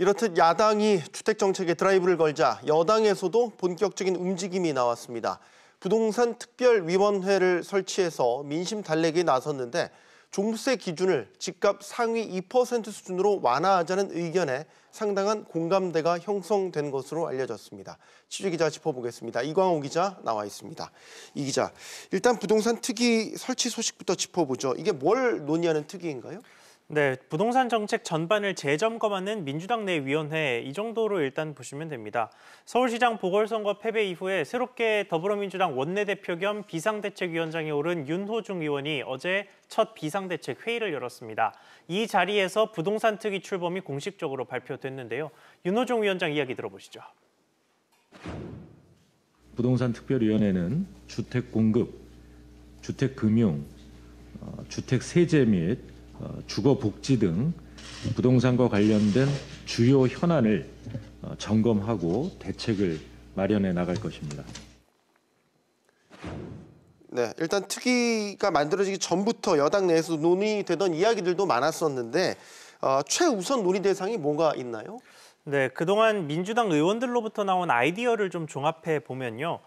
이렇듯 야당이 주택정책에 드라이브를 걸자 여당에서도 본격적인 움직임이 나왔습니다. 부동산 특별위원회를 설치해서 민심 달래기에 나섰는데 종부세 기준을 집값 상위 2% 수준으로 완화하자는 의견에 상당한 공감대가 형성된 것으로 알려졌습니다. 취재기자 짚어보겠습니다. 이광호 기자 나와 있습니다. 이 기자, 일단 부동산 특위 설치 소식부터 짚어보죠. 이게 뭘 논의하는 특위인가요? 네, 부동산 정책 전반을 재점검하는 민주당 내 위원회 이 정도로 일단 보시면 됩니다. 서울시장 보궐선거 패배 이후에 새롭게 더불어민주당 원내대표 겸 비상대책위원장에 오른 윤호중 의원이 어제 첫 비상대책 회의를 열었습니다. 이 자리에서 부동산 특위 출범이 공식적으로 발표됐는데요. 윤호중 위원장 이야기 들어보시죠. 부동산 특별위원회는 주택 공급, 주택 금융, 어, 주택 세제 및 어, 주거복지 등 부동산과 관련된 주요 현안을 어, 점검하고 대책을 마련해 나갈 것입니다. 네, 일단 특위가 만들어지기 전부터 여당 내에서 논의되던 이야기들도 많았었는데 어, 최우선 논의 대상이 뭐가 있나요? 네, 그동안 민주당 의원들로부터 나온 아이디어를 좀 종합해 보면요.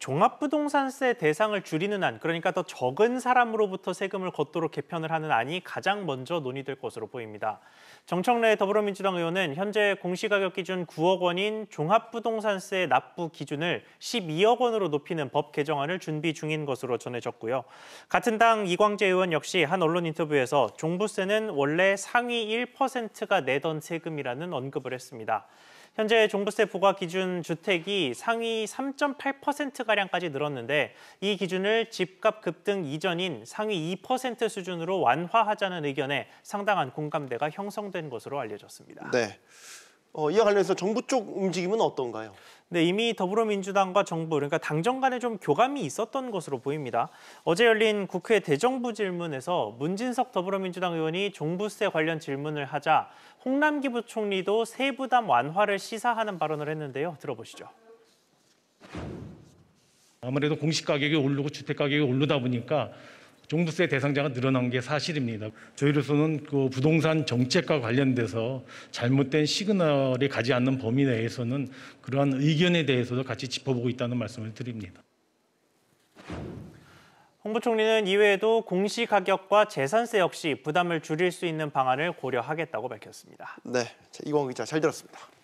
종합부동산세 대상을 줄이는 안, 그러니까 더 적은 사람으로부터 세금을 걷도록 개편을 하는 안이 가장 먼저 논의될 것으로 보입니다. 정청래 더불어민주당 의원은 현재 공시가격 기준 9억 원인 종합부동산세 납부 기준을 12억 원으로 높이는 법 개정안을 준비 중인 것으로 전해졌고요. 같은 당 이광재 의원 역시 한 언론 인터뷰에서 종부세는 원래 상위 1%가 내던 세금이라는 언급을 했습니다. 있습니다. 현재 종부세 부과 기준 주택이 상위 3.8%가량까지 늘었는데 이 기준을 집값 급등 이전인 상위 2% 수준으로 완화하자는 의견에 상당한 공감대가 형성된 것으로 알려졌습니다. 네. 어, 이와 관련해서 정부 쪽 움직임은 어떤가요? 네, 이미 더불어민주당과 정부 그러니까 당정 간에 좀 교감이 있었던 것으로 보입니다. 어제 열린 국회 대정부 질문에서 문진석 더불어민주당 의원이 종부세 관련 질문을 하자 홍남기 부총리도 세부담 완화를 시사하는 발언을 했는데요. 들어보시죠. 아무래도 공시가격이 오르고 주택가격이 오르다 보니까 종부세 대상자가 늘어난 게 사실입니다. 저희로서는 그 부동산 정책과 관련돼서 잘못된 시그널이 가지 않는 범위 내에서는 그러한 의견에 대해서도 같이 짚어보고 있다는 말씀을 드립니다. 홍부총리는 이외에도 공시가격과 재산세 역시 부담을 줄일 수 있는 방안을 고려하겠다고 밝혔습니다. 네, 이광 기자 잘 들었습니다.